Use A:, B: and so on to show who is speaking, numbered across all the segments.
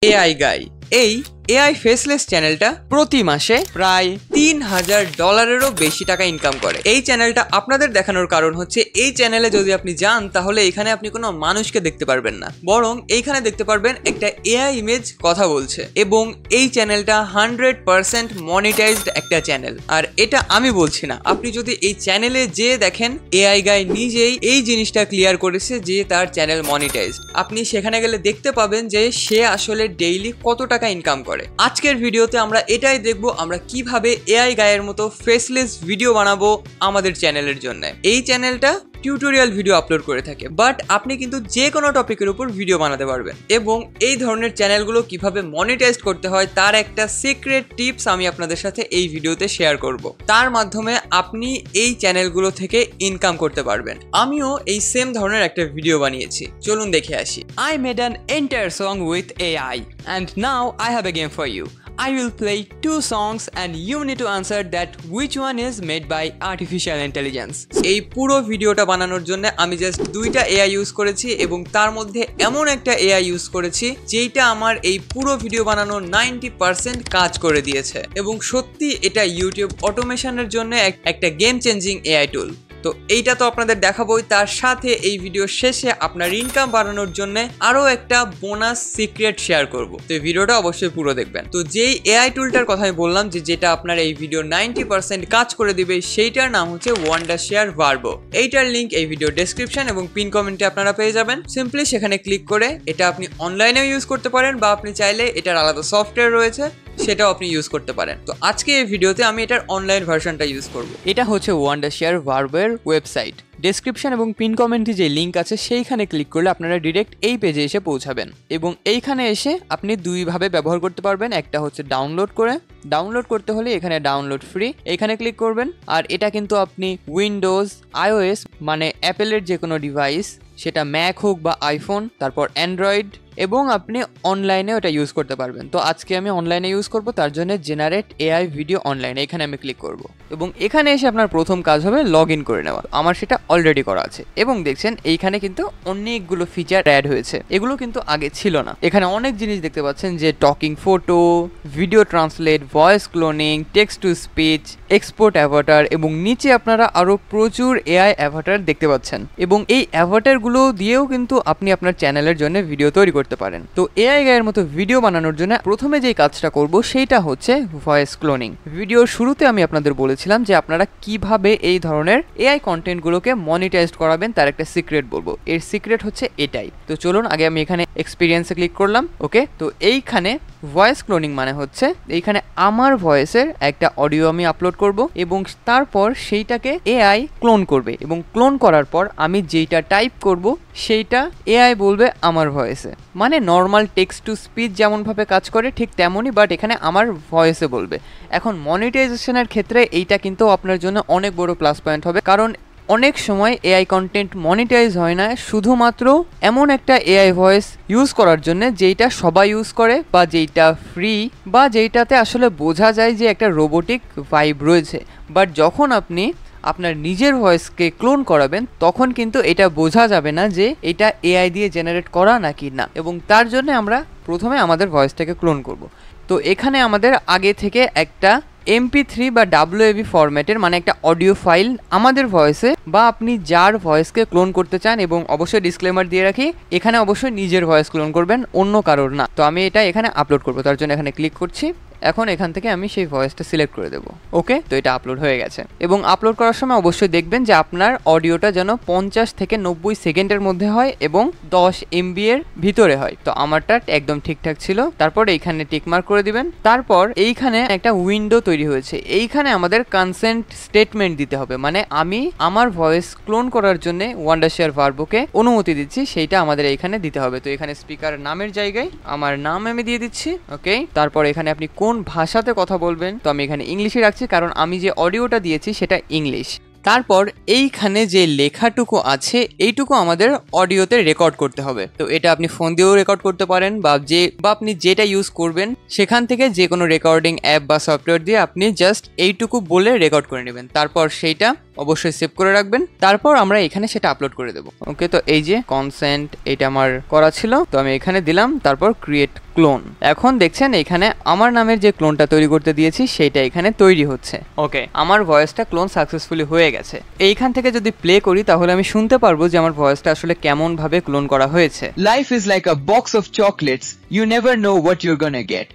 A: E aí,
B: guy? Ei! AI faceless চ্যানেলটা প্রতি মাসে প্রায় তিন হাজার ডলারেরও বেশি টাকা ইনকাম করে এই চ্যানেলটা আপনাদের দেখানোর কারণ হচ্ছে এই চ্যানেলে যদি আপনি যান তাহলে এখানে আপনি কোনো মানুষকে দেখতে পারবেন না বরং এইখানে দেখতে পারবেন একটা এআই ইমেজ কথা বলছে এবং এই চ্যানেলটা হান্ড্রেড পারসেন্ট মনিটাইজড একটা চ্যানেল আর এটা আমি বলছি না আপনি যদি এই চ্যানেলে যে দেখেন এআই গাই নিজেই এই জিনিসটা ক্লিয়ার করেছে যে তার চ্যানেল মনিটাইজড আপনি সেখানে গেলে দেখতে পাবেন যে সে আসলে ডেইলি কত টাকা ইনকাম করে করে আজকের ভিডিওতে আমরা এটাই দেখব আমরা কিভাবে এআই গায়ের মতো ফেসলেস ভিডিও বানাবো আমাদের চ্যানেলের জন্য এই চ্যানেলটা টিউটোরিয়াল ভিডিও আপলোড করে থাকে বাট আপনি কিন্তু যে কোনো টপিকের উপর ভিডিও বানাতে পারবেন এবং এই ধরনের চ্যানেলগুলো কিভাবে মনিটাইজ করতে হয় তার একটা সিক্রেট টিপস আমি আপনাদের সাথে এই ভিডিওতে শেয়ার করব তার মাধ্যমে আপনি এই চ্যানেলগুলো থেকে ইনকাম করতে পারবেন আমিও এই সেম ধরনের একটা ভিডিও বানিয়েছি চলুন দেখে আসি I made an entire song with AI and now I have a game for you I will play two songs and you need to answer that which one is made by artificial intelligence. এই পুরো ভিডিওটা বানানোর জন্য আমি just দুইটা AI use করেছি এবং তার মধ্যে এমন একটা এআই ইউজ করেছি যেটা আমার এই পুরো ভিডিও বানানোর 90% কাজ করে দিয়েছে এবং সত্যি এটা ইউটিউব অটোমেশনের জন্য একটা গেম চেঞ্জিং এআই টুল তো এইটা তো আপনাদের দেখাবোই তার সাথে এই ভিডিও শেষে আপনার ইনকাম বাড়ানোর জন্য আরও একটা বোনাস সিক্রেট শেয়ার করব তো এই ভিডিওটা অবশ্যই পুরো দেখবেন তো যেই এআই টুলটার কথা আমি বললাম যে যেটা আপনার এই ভিডিও নাইনটি পার্সেন্ট কাজ করে দিবে সেইটার নাম হচ্ছে ওয়ান্ডা শেয়ার ভার্বো এইটার লিঙ্ক এই ভিডিও ডেসক্রিপশন এবং পিন কমেন্টে আপনারা পেয়ে যাবেন সিম্পলি সেখানে ক্লিক করে এটা আপনি অনলাইনেও ইউজ করতে পারেন বা আপনি চাইলে এটার আলাদা সফটওয়্যার রয়েছে সেটাও আপনি ইউজ করতে পারেন তো আজকে এই ভিডিওতে আমি এটার অনলাইন ভার্সনটা ইউজ করব এটা হচ্ছে ওয়ান্ডা শেয়ার ভার্বের ওয়েবসাইট ডেসক্রিপশন এবং পিন কমেন্টে যে লিঙ্ক আছে সেইখানে ক্লিক করলে আপনারা ডিরেক্ট এই পেজে এসে পৌঁছাবেন এবং এইখানে এসে আপনি দুইভাবে ব্যবহার করতে পারবেন একটা হচ্ছে ডাউনলোড করে ডাউনলোড করতে হলে এখানে ডাউনলোড ফ্রি এখানে ক্লিক করবেন আর এটা কিন্তু আপনি উইন্ডোজ আইওএস মানে অ্যাপেলের যে কোনো ডিভাইস সেটা ম্যাক হোক বা আইফোন তারপর অ্যান্ড্রয়েড এবং আপনি অনলাইনে ওটা ইউজ করতে পারবেন তো আজকে আমি অনলাইনে ইউজ করব তার জন্য জেনারেট এআই ভিডিও অনলাইনে এখানে আমি ক্লিক করবো এবং এখানে এসে আপনার প্রথম কাজ হবে লগ ইন করে নেওয়া আমার সেটা অলরেডি করা আছে এবং দেখছেন এইখানে কিন্তু অনেকগুলো ফিচার অ্যাড হয়েছে এগুলো কিন্তু আগে ছিল না এখানে অনেক জিনিস দেখতে পাচ্ছেন যে talking photo video translate voice cloning text to speech export avatar এবং নিচে আপনারা আরও প্রচুর এআই অ্যাভার্টার দেখতে পাচ্ছেন এবং এই অ্যাভার্টারগুলো দিয়েও কিন্তু আপনি আপনার চ্যানেলের জন্য ভিডিও তৈরি করতে পারেন তো এআই গায়ের মতো ভিডিও বানানোর জন্য প্রথমে যেই কাজটা করব সেইটা হচ্ছে ভয়েস ক্লোনিং ভিডিওর শুরুতে আমি আপনাদের বলে বলেছিলাম যে আপনারা কিভাবে এই ধরনের এআই কন্টেন্টগুলোকে মনিটাইজড করাবেন তার একটা সিক্রেট বলবো এর সিক্রেট হচ্ছে এটাই তো চলুন আগে আমি এখানে এক্সপিরিয়েন্সে ক্লিক করলাম ওকে তো এইখানে ভয়েস ক্লোনিং মানে হচ্ছে এইখানে আমার ভয়েসের একটা অডিও আমি আপলোড করব এবং তারপর সেইটাকে এআই ক্লোন করবে এবং ক্লোন করার পর আমি যেইটা টাইপ করব সেইটা এআই বলবে আমার ভয়েসে মানে নর্মাল টেক্সট টু স্পিচ যেমনভাবে কাজ করে ঠিক তেমনই বাট এখানে আমার ভয়েসে বলবে এখন মনিটাইজেশনের ক্ষেত্রে এইটা কিন্তু আপনার জন্য অনেক বড় প্লাস পয়েন্ট হবে কারণ অনেক সময় এআই কন্টেন্ট মনিটাইজ হয় না শুধুমাত্র এমন একটা এআই ভয়েস ইউজ করার জন্য যেইটা সবাই ইউজ করে বা যেইটা ফ্রি বা যেইটাতে আসলে বোঝা যায় যে একটা রোবোটিক ভাইব রয়েছে বাট যখন আপনি আপনার নিজের ভয়েসকে ক্লোন করাবেন তখন কিন্তু এটা বোঝা যাবে না যে এটা এআই দিয়ে জেনারেট করা নাকি না এবং তার জন্য আমরা প্রথমে আমাদের ভয়েসটাকে ক্লোন করব তো এখানে আমাদের আগে থেকে একটা এমপি থ্রি বা ডাব্লিউএবি ফরম্যাটের মানে একটা অডিও ফাইল আমাদের ভয়েসে বা আপনি যার ভয়েসকে ক্লোন করতে চান এবং অবশ্যই ডিসক্লেমার দিয়ে রাখি এখানে অবশ্যই নিজের ভয়েস ক্লোন করবেন অন্য কারোর না তো আমি এটা এখানে আপলোড করবো তার জন্য এখানে ক্লিক করছি এখন এখান থেকে আমি সেই ভয়েসটা সিলেক্ট করে দেবো ওকে তো এটা আপলোড হয়ে গেছে এবং আপলোড করার সময় অবশ্যই দেখবেন যে আপনার অডিওটা যেন পঞ্চাশ থেকে নব্বই সেকেন্ডের মধ্যে হয় এবং দশ এমবি এর ভিতরে হয় তো আমারটা একদম ঠিকঠাক ছিল তারপর এইখানে টিকমার্ক করে দিবেন তারপর এইখানে একটা উইন্ডো তৈরি হয়েছে এইখানে আমাদের কনসেন্ট স্টেটমেন্ট দিতে হবে মানে আমি আমার ভয়েস ক্লোন করার জন্য ওয়ান্ডার শেয়ার ভার্বোকে অনুমতি দিচ্ছি সেইটা আমাদের এইখানে দিতে হবে তো এখানে স্পিকার নামের জায়গায় আমার নাম আমি দিয়ে দিচ্ছি ওকে তারপর এখানে আপনি কোন কোন ভাষাতে কথা বলবেন তো আমি এখানে ইংলিশে রাখছি কারণ আমি যে অডিওটা দিয়েছি সেটা ইংলিশ তারপর এইখানে যে লেখাটুকু আছে এইটুকু আমাদের অডিওতে রেকর্ড করতে হবে তো এটা আপনি ফোন দিয়েও রেকর্ড করতে পারেন বা যে বা আপনি যেটা ইউজ করবেন সেখান থেকে যে কোনো রেকর্ডিং অ্যাপ বা সফটওয়্যার দিয়ে আপনি জাস্ট এইটুকু বলে রেকর্ড করে নেবেন তারপর সেইটা অবশ্যই সেভ করে রাখবেন তারপর আমরা এখানে সেটা আপলোড করে দেবো ওকে তো এই যে কনসেন্ট এটা আমার করা ছিল তো আমি এখানে দিলাম তারপর ক্রিয়েট ক্লোন এখন দেখছেন এখানে আমার নামের যে ক্লোনটা তৈরি করতে দিয়েছি সেটা এখানে তৈরি হচ্ছে ওকে আমার ভয়েসটা ক্লোন সাকসেসফুলি হয়ে গেছে এইখান থেকে যদি প্লে করি তাহলে আমি শুনতে পারবো যে আমার ভয়েসটা আসলে কেমন ভাবে ক্লোন করা হয়েছে life is like a box of chocolates you never know what you're gonna get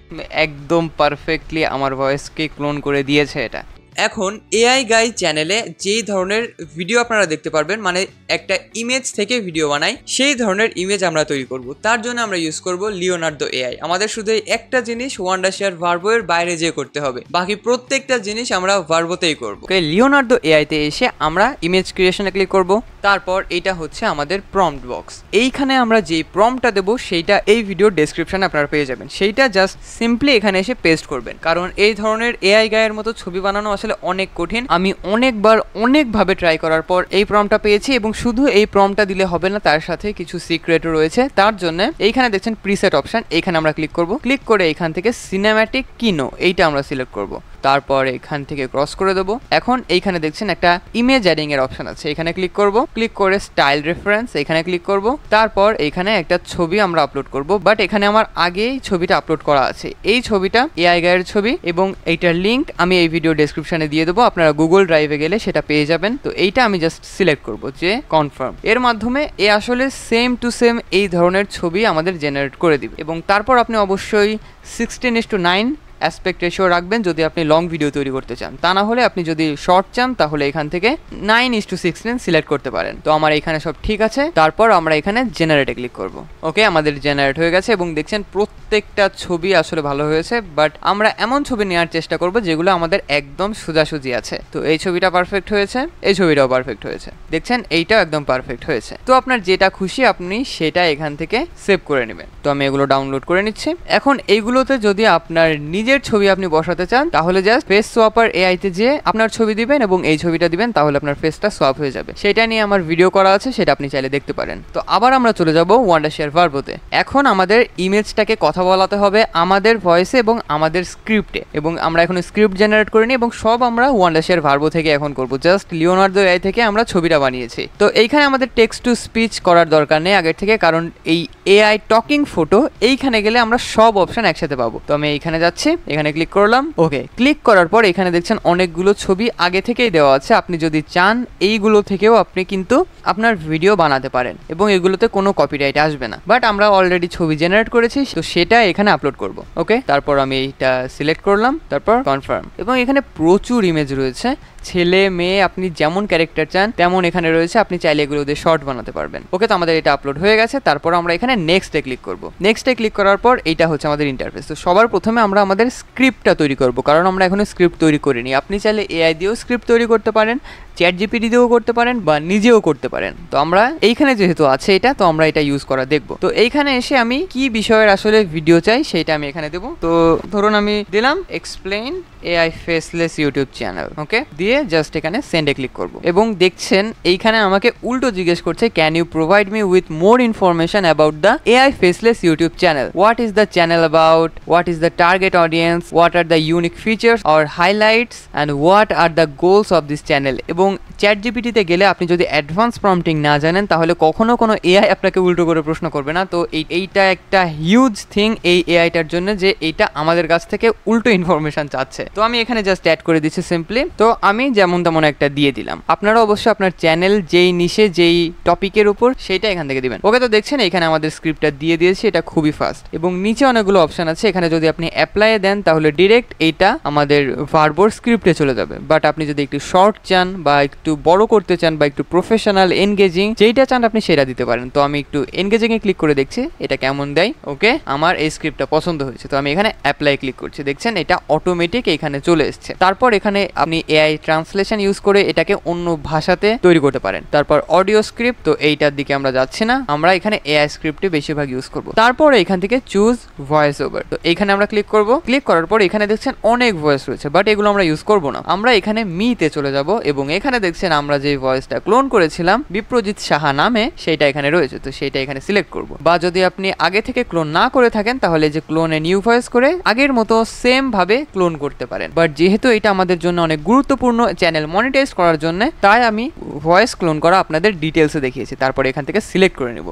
B: একদম পারফেক্টলি আমার ভয়েসকে ক্লোন করে দিয়েছে এটা এখন এআই গাই চ্যানেলে যেই ধরনের ভিডিও আপনারা দেখতে পারবেন মানে একটা ইমেজ থেকে ভিডিও বানাই সেই ধরনের ইমেজ আমরা তৈরি করব তার জন্য আমরা ইউজ করব লিওনার্দো এআই আমাদের শুধু একটা জিনিস ওয়ান্ডা শেয়ার ভার্বোয়ের বাইরে যেয়ে করতে হবে বাকি প্রত্যেকটা জিনিস আমরা ভার্বোতেই করবো ওকে লিওনার্দো এআইতে এসে আমরা ইমেজ ক্রিয়েশনে ক্লিক করবো তারপর এটা হচ্ছে আমাদের প্রম্পট বক্স এইখানে আমরা যে প্রম্পটটা দেবো সেইটা এই ভিডিও ডেসক্রিপশানে আপনারা পেয়ে যাবেন সেইটা জাস্ট সিম্পলি এখানে এসে পেস্ট করবেন কারণ এই ধরনের এআই গায়ের মতো ছবি বানানো আসলে অনেক কঠিন আমি অনেকবার অনেকভাবে ট্রাই করার পর এই প্রম্পটটা পেয়েছি এবং শুধু এই প্রম্পটটা দিলে হবে না তার সাথে কিছু সিক্রেটও রয়েছে তার জন্য এইখানে দেখছেন প্রিসেট অপশান এখানে আমরা ক্লিক করব ক্লিক করে এখান থেকে সিনেম্যাটিক কিনো এইটা আমরা সিলেক্ট করব তারপর এখান থেকে ক্রস করে দেবো এখন এইখানে দেখছেন একটা ইমেজ অ্যাডিং এর অপশন আছে এখানে ক্লিক করব ক্লিক করে স্টাইল রেফারেন্স এখানে ক্লিক করব তারপর এখানে একটা ছবি আমরা আপলোড করব বাট এখানে আমার আগেই ছবিটা আপলোড করা আছে এই ছবিটা এআই গায়ের ছবি এবং এইটার লিঙ্ক আমি এই ভিডিও ডেসক্রিপশনে দিয়ে দেবো আপনারা গুগল ড্রাইভে গেলে সেটা পেয়ে যাবেন তো এইটা আমি জাস্ট সিলেক্ট করব যে কনফার্ম এর মাধ্যমে এ আসলে সেম টু সেম এই ধরনের ছবি আমাদের জেনারেট করে দিবে এবং তারপর আপনি অবশ্যই sixteen is to nine aspect ratio রাখবেন যদি আপনি লং ভিডিও তৈরি করতে চান তা না হলে আপনি যদি শর্ট চান তাহলে এখান থেকে nine is to sixteen select করতে পারেন তো আমার এখানে সব ঠিক আছে তারপর আমরা এখানে জেনারেটে ক্লিক করব ওকে আমাদের জেনারেট হয়ে গেছে এবং দেখছেন প্রত্যেকটা ছবি আসলে ভালো হয়েছে বাট আমরা এমন ছবি নেওয়ার চেষ্টা করব যেগুলো আমাদের একদম সোজাসুজি আছে তো এই ছবিটা পারফেক্ট হয়েছে এই ছবিটাও পারফেক্ট হয়েছে দেখছেন এইটাও একদম পারফেক্ট হয়েছে তো আপনার যেটা খুশি আপনি সেটা এখান থেকে সেভ করে নেবেন তো আমি এগুলো ডাউনলোড করে নিচ্ছি এখন এইগুলোতে যদি আপনার নিজ নিজের ছবি আপনি বসাতে চান তাহলে জাস্ট ফেস সোয়াপার এআইতে যে আপনার ছবি দিবেন এবং এই ছবিটা দিবেন তাহলে আপনার ফেসটা সোয়াপ হয়ে যাবে সেটা নিয়ে আমার ভিডিও করা আছে সেটা আপনি চাইলে দেখতে পারেন তো আবার আমরা চলে যাব ওয়ান্ডা শেয়ার ভার্বোতে এখন আমাদের ইমেজটাকে কথা বলাতে হবে আমাদের ভয়েসে এবং আমাদের স্ক্রিপ্টে এবং আমরা এখন স্ক্রিপ্ট জেনারেট করিনি এবং সব আমরা ওয়ান্ডা শেয়ার ভার্বো থেকে এখন করব জাস্ট লিওনার্দো এআই থেকে আমরা ছবিটা বানিয়েছি তো এইখানে আমাদের টেক্সট টু স্পিচ করার দরকার নেই আগের থেকে কারণ এই এআই টকিং ফটো এইখানে গেলে আমরা সব অপশন একসাথে পাবো তো আমি এইখানে যাচ্ছি এখানে ক্লিক করলাম ওকে ক্লিক করার পর এখানে দেখছেন অনেকগুলো ছবি আগে থেকেই দেওয়া আছে আপনি যদি চান এইগুলো থেকেও আপনি কিন্তু আপনার ভিডিও বানাতে পারেন এবং এগুলোতে কোনো কপিরাইট আসবে না বাট আমরা অলরেডি ছবি জেনারেট করেছি তো সেটা এখানে আপলোড করব ওকে তারপর আমি এইটা সিলেক্ট করলাম তারপর কনফার্ম এবং এখানে প্রচুর ইমেজ রয়েছে ছেলে মেয়ে আপনি যেমন ক্যারেক্টার চান তেমন এখানে রয়েছে আপনি চাইলে এগুলো ওদের শর্ট বানাতে পারবেন ওকে তো আমাদের এটা আপলোড হয়ে গেছে তারপর আমরা এখানে নেক্সটে ক্লিক করবো নেক্সটে ক্লিক করার পর এইটা হচ্ছে আমাদের ইন্টারফেস তো সবার প্রথমে আমরা আমাদের স্ক্রিপ্টটা তৈরি করব কারণ আমরা এখনো স্ক্রিপ্ট তৈরি করিনি আপনি চাইলে এআই দিয়েও স্ক্রিপ্ট তৈরি করতে পারেন চ্যাট জিপিটি দিয়েও করতে পারেন বা নিজেও করতে পারেন তো আমরা এইখানে যেহেতু আছে এটা তো আমরা এটা ইউজ করা দেখব তো এইখানে এসে আমি কি বিষয়ের আসলে ভিডিও চাই সেটা আমি এখানে দেবো তো ধরুন আমি দিলাম explain AI faceless YouTube channel okay দিয়ে দিয়ে জাস্ট এখানে সেন্ডে ক্লিক করব এবং দেখছেন এইখানে আমাকে উল্টো জিজ্ঞেস করছে can you provide me with more information about the AI faceless YouTube channel what is the channel about what is the target audience what are the unique features or highlights and what are the goals of this channel এবং chat জিপিটিতে গেলে আপনি যদি advance prompting না জানেন তাহলে কখনো কোনো এআই আপনাকে উল্টো করে প্রশ্ন করবে না তো এইটা একটা হিউজ থিং এই এআইটার জন্য যে এটা আমাদের কাছ থেকে উল্টো ইনফরমেশন চাচ্ছে তো আমি এখানে জাস্ট অ্যাড করে দিচ্ছি সিম্পলি তো আমি যেমন তেমন একটা দিয়ে দিলাম আপনারা অবশ্যই আপনার চ্যানেল যেই নিশে যেই টপিকের উপর সেটা এখান থেকে দিবেন ওকে তো দেখছেন এখানে আমাদের স্ক্রিপ্টটা দিয়ে দিয়েছি এটা খুবই ফাস্ট এবং নিচে অনেকগুলো অপশান আছে এখানে যদি আপনি অ্যাপ্লাই দেন তাহলে ডিরেক্ট এইটা আমাদের ভার্বোর স্ক্রিপ্টে চলে যাবে বাট আপনি যদি একটু শর্ট চান বা একটু বড় করতে চান বা একটু প্রফেশনাল এনগেজিং যেইটা চান আপনি সেটা দিতে পারেন তো আমি একটু এ ক্লিক করে দেখছি এটা কেমন দেয় ওকে আমার এই স্ক্রিপ্টটা পছন্দ হয়েছে তো আমি এখানে অ্যাপ্লাই ক্লিক করছি দেখছেন এটা অটোমেটিক এখানে চলে এসছে তারপর এখানে আপনি এআই ট্রান্সলেশন ইউজ করে এটাকে অন্য ভাষাতে তৈরি করতে পারেন তারপর অডিও স্ক্রিপ্ট তো এইটার দিকে আমরা যাচ্ছি না আমরা এখানে এআই স্ক্রিপ্টে বেশিরভাগ ইউজ করব তারপর এখান থেকে চুজ ভয়েস ওভার তো এখানে আমরা ক্লিক করব ক্লিক করার পর এখানে দেখছেন অনেক ভয়েস রয়েছে বাট এগুলো আমরা ইউজ করব না আমরা এখানে মিতে চলে যাব এবং এখানে দেখছেন আমরা যে ভয়েসটা ক্লোন করেছিলাম বিপ্রজিৎ সাহা নামে সেটা এখানে রয়েছে তো সেটা এখানে সিলেক্ট করব বা যদি আপনি আগে থেকে ক্লোন না করে থাকেন তাহলে যে ক্লোনে নিউ ভয়েস করে আগের মতো সেম ভাবে ক্লোন করতে পারেন বাট যেহেতু এটা আমাদের জন্য অনেক গুরুত্বপূর্ণ চ্যানেল মনিটাইজ করার জন্য তাই আমি ভয়েস ক্লোন করা আপনাদের ডিটেলসে দেখিয়েছি তারপরে এখান থেকে সিলেক্ট করে নেব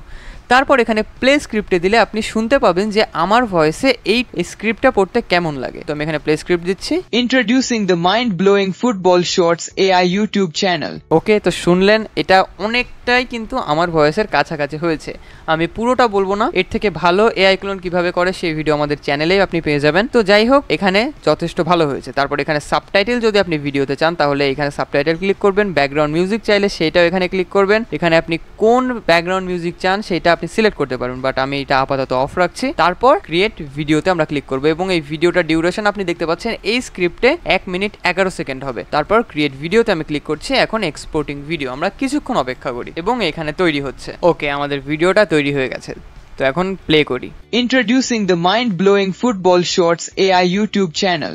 B: তারপর এখানে প্লে স্ক্রিপ্টে দিলে আপনি শুনতে পাবেন যে আমার ভয়েসে এই স্ক্রিপ্টটা পড়তে কেমন লাগে তো আমি এখানে প্লে স্ক্রিপ্ট দিচ্ছি introducing the mind blowing football shorts AI YouTube channel okay তো শুনলেন এটা অনেক অনেকটাই কিন্তু আমার ভয়েসের কাছাকাছি হয়েছে আমি পুরোটা বলবো না এর থেকে ভালো এআই ক্লোন কীভাবে করে সেই ভিডিও আমাদের চ্যানেলেই আপনি পেয়ে যাবেন তো যাই হোক এখানে যথেষ্ট ভালো হয়েছে তারপর এখানে সাবটাইটেল যদি আপনি ভিডিওতে চান তাহলে এখানে সাবটাইটেল ক্লিক করবেন ব্যাকগ্রাউন্ড মিউজিক চাইলে সেটাও এখানে ক্লিক করবেন এখানে আপনি কোন ব্যাকগ্রাউন্ড মিউজিক চান সেটা আপনি সিলেক্ট করতে পারবেন বাট আমি এটা আপাতত অফ রাখছি তারপর ক্রিয়েট ভিডিওতে আমরা ক্লিক করবো এবং এই ভিডিওটা ডিউরেশন আপনি দেখতে পাচ্ছেন এই স্ক্রিপ্টে এক মিনিট এগারো সেকেন্ড হবে তারপর ক্রিয়েট ভিডিওতে আমি ক্লিক করছি এখন এক্সপোর্টিং ভিডিও আমরা কিছুক্ষণ অপেক্ষা করি এবং এখানে তৈরি হচ্ছে ওকে আমাদের ভিডিওটা তৈরি হয়ে গেছে তো এখন প্লে করি introducing the mind blowing football shorts AI YouTube channel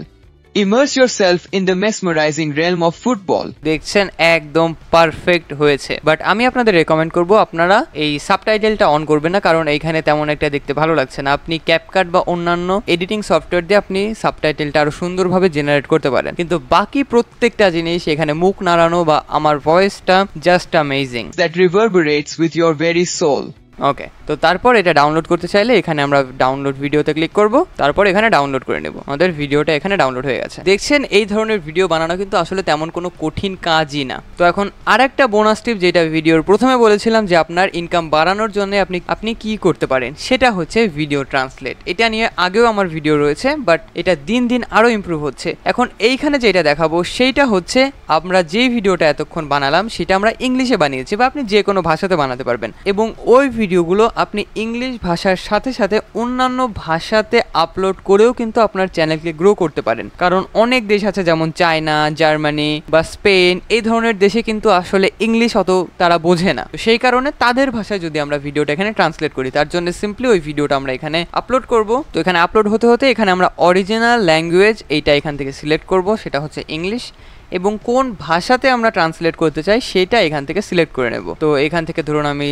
B: immerse yourself in the mesmerizing realm of football. দেখছেন একদম পারফেক্ট হয়েছে বাট আমি আপনাদের রেকমেন্ড করব আপনারা এই সাবটাইটেলটা অন করবেন না কারণ এইখানে তেমন একটা দেখতে ভালো লাগছে না আপনি ক্যাপকাট বা অন্যান্য এডিটিং সফটওয়্যার দিয়ে আপনি সাবটাইটেলটা আরো সুন্দরভাবে জেনারেট করতে পারেন কিন্তু বাকি প্রত্যেকটা জিনিস এখানে মুখ নাড়ানো বা আমার ভয়েসটা just amazing that reverberates with your very soul okay তো তারপর এটা ডাউনলোড করতে চাইলে এখানে আমরা ডাউনলোড ভিডিওতে ক্লিক করব তারপর এখানে ডাউনলোড করে নেব আমাদের ভিডিওটা এখানে ডাউনলোড হয়ে গেছে দেখছেন এই ধরনের ভিডিও বানানো কিন্তু আসলে তেমন কোনো কঠিন কাজই না তো এখন আর একটা বোনাস টিপ যেটা ভিডিওর প্রথমে বলেছিলাম যে আপনার ইনকাম বাড়ানোর জন্য আপনি আপনি কি করতে পারেন সেটা হচ্ছে ভিডিও ট্রান্সলেট এটা নিয়ে আগেও আমার ভিডিও রয়েছে বাট এটা দিন দিন আরও ইম্প্রুভ হচ্ছে এখন এইখানে যেটা দেখাবো সেইটা হচ্ছে আমরা যে ভিডিওটা এতক্ষণ বানালাম সেটা আমরা ইংলিশে বানিয়েছি বা আপনি যে কোনো ভাষাতে বানাতে পারবেন এবং ওই ভিডিওগুলো আপনি ইংলিশ ভাষার সাথে সাথে অন্যান্য ভাষাতে আপলোড করেও কিন্তু আপনার চ্যানেলকে গ্রো করতে পারেন কারণ অনেক দেশ আছে যেমন চায়না জার্মানি বা স্পেন এই ধরনের দেশে কিন্তু আসলে ইংলিশ অত তারা বোঝে না সেই কারণে তাদের ভাষায় যদি আমরা ভিডিওটা এখানে ট্রান্সলেট করি তার জন্য সিম্পলি ওই ভিডিওটা আমরা এখানে আপলোড করব তো এখানে আপলোড হতে হতে এখানে আমরা অরিজিনাল ল্যাঙ্গুয়েজ এইটা এখান থেকে সিলেক্ট করব সেটা হচ্ছে ইংলিশ এবং কোন ভাষাতে আমরা ট্রান্সলেট করতে চাই সেটা এখান থেকে সিলেক্ট করে নেব তো এখান থেকে ধরুন আমি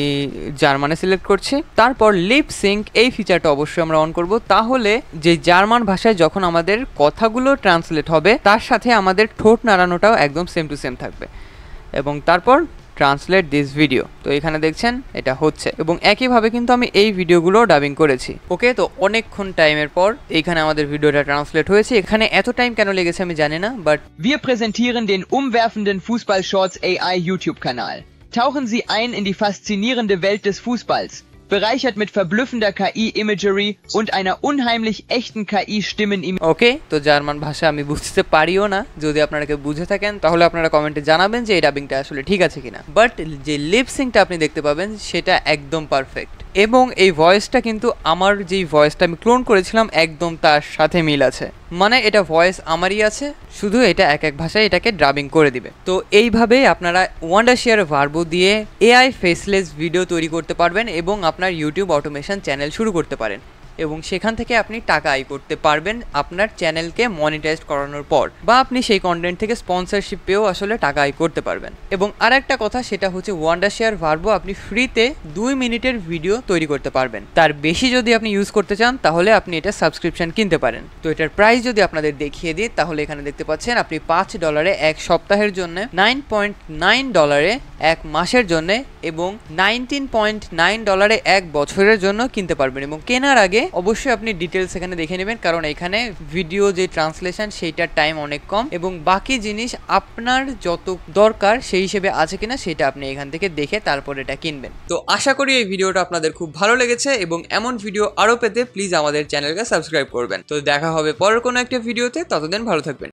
B: জার্মানে সিলেক্ট করছি তারপর লিপ সিঙ্ক এই ফিচারটা অবশ্যই আমরা অন করব তাহলে যে জার্মান ভাষায় যখন আমাদের কথাগুলো ট্রান্সলেট হবে তার সাথে আমাদের ঠোঁট নাড়ানোটাও একদম সেম টু সেম থাকবে এবং তারপর ট্রান্সলেট দিস ভিডিও তো এখানে দেখছেন এটা হচ্ছে এবং একইভাবে কিন্তু আমি এই ভিডিওগুলো ডাবিং করেছি ওকে তো অনেকক্ষণ টাইমের পর এখানে আমাদের ভিডিওটা ট্রান্সলেট হয়েছে এখানে এত টাইম কেন লেগেছে আমি জানি না but Wir präsentieren den umwerfenden Fußball Shorts AI YouTube Kanal. Tauchen Sie ein in die faszinierende Welt des Fußballs. bereichert mit verblüffender KI-Imagery und einer unheimlich echten KI-Stimmen im okay তো German ভাষা আমি বুঝতে পারিও না যদি আপনারা কেউ বুঝে থাকেন তাহলে আপনারা কমেন্টে জানাবেন যে এই ডাবিংটা আসলে ঠিক আছে কিনা বাট যে লিপসিংটা আপনি দেখতে পাবেন সেটা একদম পারফেক্ট এবং এই ভয়েসটা কিন্তু আমার যেই ভয়েসটা আমি ক্লোন করেছিলাম একদম তার সাথে মিল আছে মানে এটা ভয়েস আমারই আছে শুধু এটা এক এক ভাষায় এটাকে ড্রাবিং করে দিবে তো এইভাবে আপনারা ওয়ান্ডা শেয়ার ভার্বো দিয়ে এআই ফেসলেস ভিডিও তৈরি করতে পারবেন এবং আপনার ইউটিউব অটোমেশন চ্যানেল শুরু করতে পারেন এবং সেখান থেকে আপনি টাকা আয় করতে পারবেন আপনার চ্যানেলকে মনিটাইজ করানোর পর বা আপনি সেই কন্টেন্ট থেকে স্পন্সরশিপ পেয়েও আসলে টাকা আয় করতে পারবেন এবং আর একটা কথা সেটা হচ্ছে ওয়ান্ডা শেয়ার ভার্বো আপনি ফ্রিতে দুই মিনিটের ভিডিও তৈরি করতে পারবেন তার বেশি যদি আপনি ইউজ করতে চান তাহলে আপনি এটা সাবস্ক্রিপশন কিনতে পারেন তো এটার প্রাইস যদি আপনাদের দেখিয়ে দিই তাহলে এখানে দেখতে পাচ্ছেন আপনি পাঁচ ডলারে এক সপ্তাহের জন্য নাইন পয়েন্ট নাইন ডলারে এক মাসের জন্য এবং নাইনটিন পয়েন্ট নাইন ডলারে এক বছরের জন্য কিনতে পারবেন এবং কেনার আগে অবশ্যই আপনি ডিটেলস এখানে দেখে নেবেন কারণ এখানে ভিডিও যে ট্রান্সলেশন সেইটার টাইম অনেক কম এবং বাকি জিনিস আপনার যত দরকার সেই হিসেবে আছে কিনা সেটা আপনি এখান থেকে দেখে তারপর এটা কিনবেন তো আশা করি এই ভিডিওটা আপনাদের খুব ভালো লেগেছে এবং এমন ভিডিও আরও পেতে প্লিজ আমাদের চ্যানেলকে সাবস্ক্রাইব করবেন তো দেখা হবে পরের কোনো একটা ভিডিওতে ততদিন ভালো থাকবেন